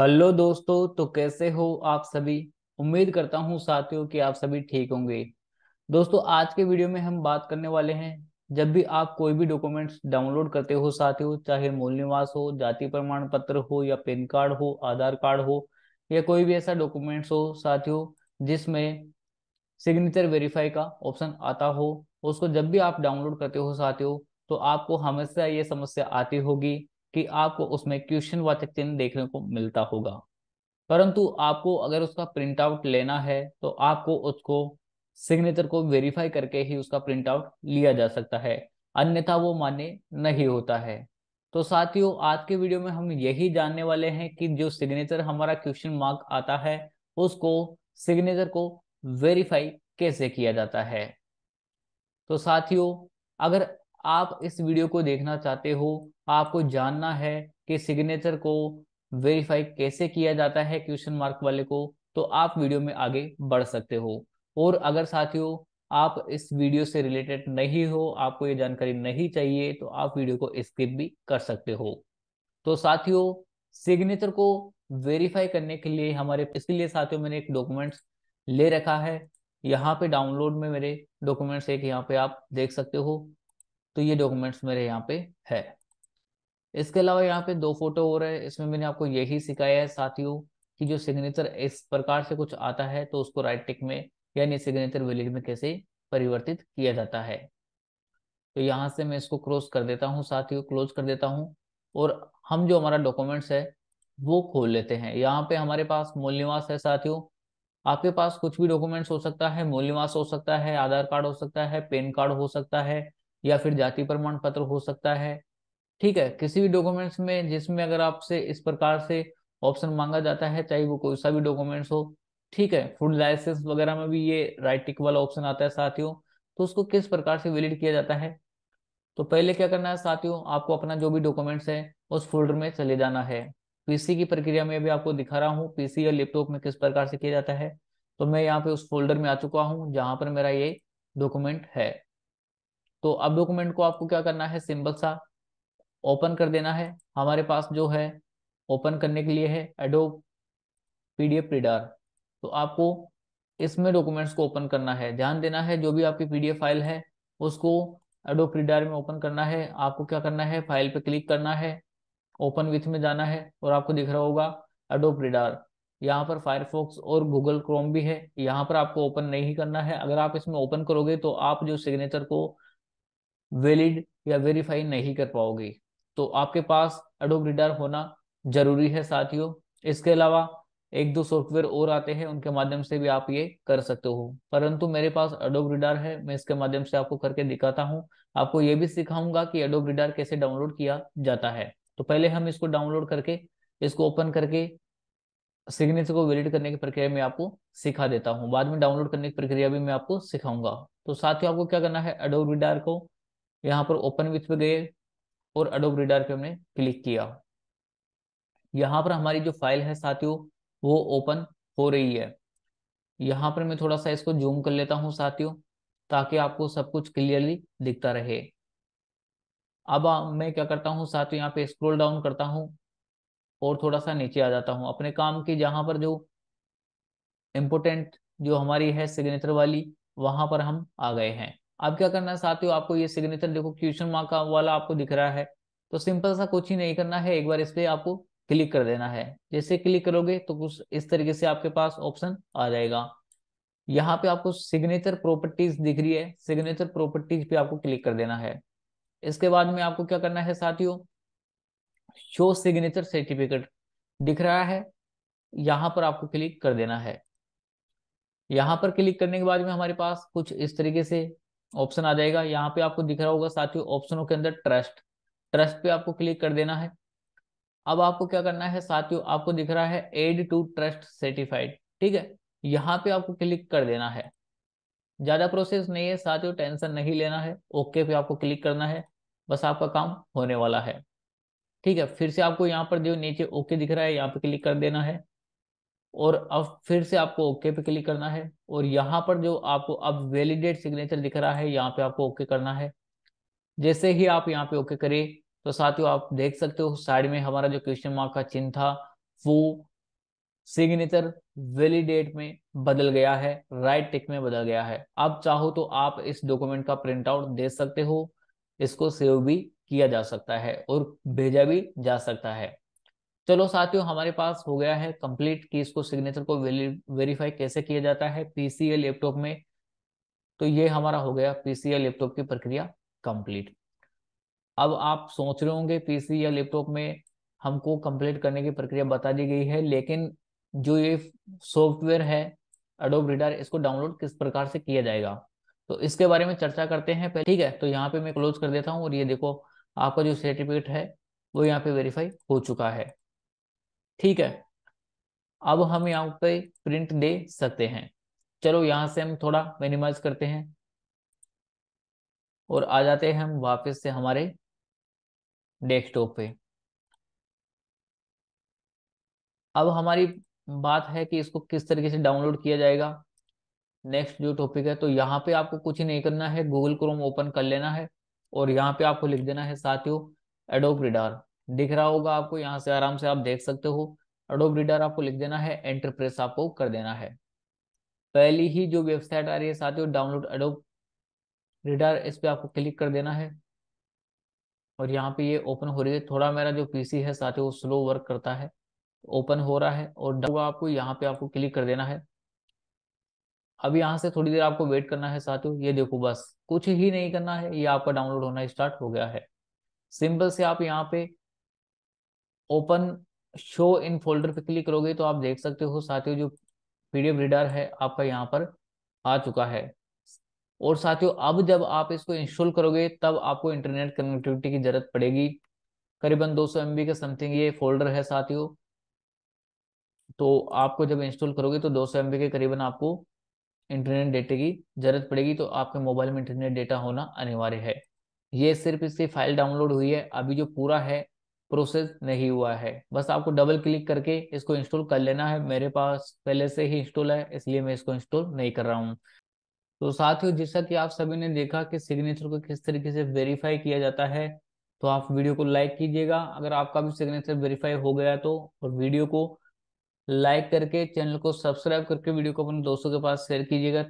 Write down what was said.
hello दोस्तों तो कैसे हो आप सभी उम्मीद करता हूँ साथियों कि आप सभी ठीक होंगे दोस्तों आज के वीडियो में हम बात करने वाले हैं जब भी आप कोई भी डॉक्यूमेंट्स डाउनलोड करते हो साथियों चाहे मूल निवास हो जाति प्रमाण पत्र हो या पैन कार्ड हो आधार कार्ड हो या कोई भी ऐसा डॉक्यूमेंट्स हो साथियों जिसमें सिग्नेचर वेरीफाई का ऑप्शन आता हो उसको जब भी आप डाउनलोड करते हो साथियों तो आपको हमेशा ये समस्या आती होगी कि आपको उसमें क्वेश्चन वाचक चिन्ह देखने को मिलता होगा परंतु आपको अगर उसका प्रिंट आउट लेना है तो आपको उसको सिग्नेचर को वेरीफाई करके ही उसका प्रिंट आउट लिया जा सकता है अन्यथा वो मान्य नहीं होता है तो साथियों आज के वीडियो में हम यही जानने वाले हैं कि जो सिग्नेचर हमारा क्वेश्चन मार्क आता है उसको सिग्नेचर को वेरीफाई कैसे किया जाता है तो साथियों अगर आप इस वीडियो को देखना चाहते हो आपको जानना है कि सिग्नेचर को वेरीफाई कैसे किया जाता है क्वेश्चन मार्क वाले को तो आप वीडियो में आगे बढ़ सकते हो और अगर साथियों आप इस वीडियो से रिलेटेड नहीं हो आपको ये जानकारी नहीं चाहिए तो आप वीडियो को स्किप भी कर सकते हो तो साथियों सिग्नेचर को वेरीफाई करने के लिए हमारे इसके लिए साथियों मैंने एक डॉक्यूमेंट्स ले रखा है यहाँ पे डाउनलोड में मेरे डॉक्यूमेंट्स एक यहाँ पे आप देख सकते हो तो ये डॉक्यूमेंट्स मेरे यहाँ पे है इसके अलावा यहाँ पे दो फोटो और है इसमें मैंने आपको यही सिखाया है साथियों कि जो सिग्नेचर इस प्रकार से कुछ आता है तो उसको राइट टिक में यानी सिग्नेचर विलेज में कैसे परिवर्तित किया जाता है तो यहाँ से मैं इसको क्रॉस कर देता हूँ साथियों क्लोज कर देता हूँ और हम जो हमारा डॉक्यूमेंट्स है वो खोल लेते हैं यहाँ पे हमारे पास मूल निवास है साथियों आपके पास कुछ भी डॉक्यूमेंट्स हो सकता है मूल निवास हो सकता है आधार कार्ड हो सकता है पैन कार्ड हो सकता है या फिर जाति प्रमाण पत्र हो सकता है ठीक है किसी भी डॉक्यूमेंट्स में जिसमें अगर आपसे इस प्रकार से ऑप्शन मांगा जाता है चाहे वो कोई सा भी डॉक्यूमेंट्स हो ठीक है फूड लाइसेंस वगैरह में भी ये राइट टिक वाला ऑप्शन आता है साथियों तो उसको किस प्रकार से वैलिड किया जाता है तो पहले क्या करना है साथियों आपको अपना जो भी डॉक्यूमेंट्स है उस फोल्डर में चले जाना है पीसी की प्रक्रिया में भी आपको दिखा रहा हूँ पीसी या लैपटॉप में किस प्रकार से किया जाता है तो मैं यहाँ पे उस फोल्डर में आ चुका हूँ जहां पर मेरा ये डॉक्यूमेंट है तो अब डॉक्यूमेंट को आपको क्या करना है सिंपल सा ओपन कर देना है हमारे पास जो है ओपन करने के लिए है एडो पीडीएफ रीडर तो आपको इसमें डॉक्यूमेंट्स को ओपन करना है ध्यान देना है जो भी आपकी पीडीएफ फाइल है उसको एडो रीडर में ओपन करना है आपको क्या करना है फाइल पे क्लिक करना है ओपन विथ में जाना है और आपको दिख रहा होगा एडो रीडर यहाँ पर फायरफॉक्स और गूगल क्रोम भी है यहाँ पर आपको ओपन नहीं करना है अगर आप इसमें ओपन करोगे तो आप जो सिग्नेचर को वेलिड या वेरीफाई नहीं कर पाओगे तो आपके पास अडोब रीडर होना जरूरी है साथियों इसके अलावा एक दो सॉफ्टवेयर और आते हैं उनके माध्यम से भी आप ये कर सकते हो परंतु मेरे पास अडोब रीडर है मैं इसके माध्यम से आपको करके दिखाता हूँ आपको ये भी सिखाऊंगा कि अडोब रीडर कैसे डाउनलोड किया जाता है तो पहले हम इसको डाउनलोड करके इसको ओपन करके सिग्नेचर को वैलिड करने की प्रक्रिया में आपको सिखा देता हूँ बाद में डाउनलोड करने की प्रक्रिया भी मैं आपको सिखाऊंगा तो साथियों आपको क्या करना है अडोब रीडर को यहाँ पर ओपन विथ पे गए और अडोब रीडर पे हमने क्लिक किया यहाँ पर हमारी जो फाइल है साथियों वो ओपन हो रही है यहाँ पर मैं थोड़ा सा इसको जूम कर लेता हूँ साथियों ताकि आपको सब कुछ क्लियरली दिखता रहे अब मैं क्या करता हूँ साथियों यहाँ पे स्क्रॉल डाउन करता हूँ और थोड़ा सा नीचे आ जाता हूँ अपने काम की जहाँ पर जो इम्पोर्टेंट जो हमारी है सिग्नेचर वाली वहाँ पर हम आ गए हैं आप क्या करना है साथियों आपको ये सिग्नेचर देखो क्वेश्चन मार्क वाला आपको दिख रहा है तो सिंपल सा कुछ ही नहीं करना है एक बार इस पर आपको क्लिक कर देना है जैसे क्लिक करोगे तो कुछ इस तरीके से आपके पास ऑप्शन आ जाएगा यहाँ पे आपको सिग्नेचर प्रॉपर्टीज दिख रही है सिग्नेचर प्रॉपर्टीज पे आपको क्लिक कर देना है इसके बाद में आपको क्या करना है साथियों शो सिग्नेचर सर्टिफिकेट दिख रहा है यहाँ पर आपको क्लिक कर देना है यहाँ पर क्लिक करने के बाद में हमारे पास कुछ इस तरीके से ऑप्शन आ जाएगा यहाँ पे आपको दिख रहा होगा साथियों ऑप्शनों के अंदर ट्रस्ट ट्रस्ट पे आपको क्लिक कर देना है अब आपको क्या करना है साथियों आपको दिख रहा है एड टू ट्रस्ट सर्टिफाइड ठीक है यहाँ पे आपको क्लिक कर देना है ज्यादा प्रोसेस नहीं है साथियों टेंशन नहीं लेना है ओके पे आपको क्लिक करना है बस आपका काम होने वाला है ठीक है फिर से आपको यहाँ पर जो नीचे ओके दिख रहा है यहाँ पे क्लिक कर देना है और अब फिर से आपको ओके पे क्लिक करना है और यहाँ पर जो आपको अब वैलिडेट सिग्नेचर दिख रहा है यहाँ पे आपको ओके करना है जैसे ही आप यहाँ पे ओके करें तो साथियों आप देख सकते हो साइड में हमारा जो क्वेश्चन मार्क का चिन्ह था वो सिग्नेचर वैलिडेट में बदल गया है राइट टिक में बदल गया है आप चाहो तो आप इस डॉक्यूमेंट का प्रिंट आउट दे सकते हो इसको सेव भी किया जा सकता है और भेजा भी जा सकता है चलो साथियों हमारे पास हो गया है कंप्लीट कि इसको सिग्नेचर को वेरीफाई कैसे किया जाता है पीसीए लैपटॉप में तो ये हमारा हो गया पीसीए लैपटॉप की प्रक्रिया कंप्लीट अब आप सोच रहे होंगे पीसी या लैपटॉप में हमको कंप्लीट करने की प्रक्रिया बता दी गई है लेकिन जो ये सॉफ्टवेयर है अडोब रीडर इसको डाउनलोड किस प्रकार से किया जाएगा तो इसके बारे में चर्चा करते हैं पहले ठीक है तो यहाँ पे मैं क्लोज कर देता हूँ और ये देखो आपका जो सर्टिफिकेट है वो यहाँ पे वेरीफाई हो चुका है ठीक है अब हम यहाँ पे प्रिंट दे सकते हैं चलो यहां से हम थोड़ा मिनिमाइज करते हैं और आ जाते हैं हम वापस से हमारे डेस्कटॉप पे अब हमारी बात है कि इसको किस तरीके से डाउनलोड किया जाएगा नेक्स्ट जो टॉपिक है तो यहाँ पे आपको कुछ ही नहीं करना है गूगल क्रोम ओपन कर लेना है और यहाँ पे आपको लिख देना है साथियों एडोप रिडार दिख रहा होगा आपको यहाँ से आराम से आप देख सकते हो अडोब रीडर आपको लिख देना है एंटरप्रेस आपको कर देना है पहली ही जो वेबसाइट आ रही है साथियों डाउनलोड अडोब रीडर इस पर आपको क्लिक कर देना है और यहाँ पे ये ओपन हो रही है थोड़ा मेरा जो पीसी है साथ ही वो स्लो वर्क करता है ओपन हो रहा है और आपको यहाँ पे आपको क्लिक कर देना है अब यहाँ से थोड़ी देर आपको वेट करना है साथियों ये देखो बस कुछ ही नहीं करना है ये आपका डाउनलोड होना स्टार्ट हो गया है सिंपल से आप यहाँ पे ओपन शो इन फोल्डर पे क्लिक करोगे तो आप देख सकते हो साथियों जो पीडीएफ रीडर है आपका यहाँ पर आ चुका है और साथियों अब जब आप इसको इंस्टॉल करोगे तब आपको इंटरनेट कनेक्टिविटी की जरूरत पड़ेगी करीबन 200 सौ के समथिंग ये फोल्डर है साथियों तो आपको जब इंस्टॉल करोगे तो 200 सौ के करीबन आपको इंटरनेट डेटे की जरूरत पड़ेगी तो आपके मोबाइल में इंटरनेट डेटा होना अनिवार्य है ये सिर्फ इसकी फाइल डाउनलोड हुई है अभी जो पूरा है प्रोसेस नहीं हुआ है बस आपको डबल क्लिक करके इसको इंस्टॉल कर लेना है मेरे पास पहले से ही इंस्टॉल है इसलिए मैं इसको इंस्टॉल नहीं कर रहा हूँ तो साथियों जैसा कि आप सभी ने देखा कि सिग्नेचर को किस तरीके से वेरीफाई किया जाता है तो आप वीडियो को लाइक कीजिएगा अगर आपका भी सिग्नेचर वेरीफाई हो गया तो और वीडियो को लाइक करके चैनल को सब्सक्राइब करके वीडियो को अपने दोस्तों के पास शेयर कीजिएगा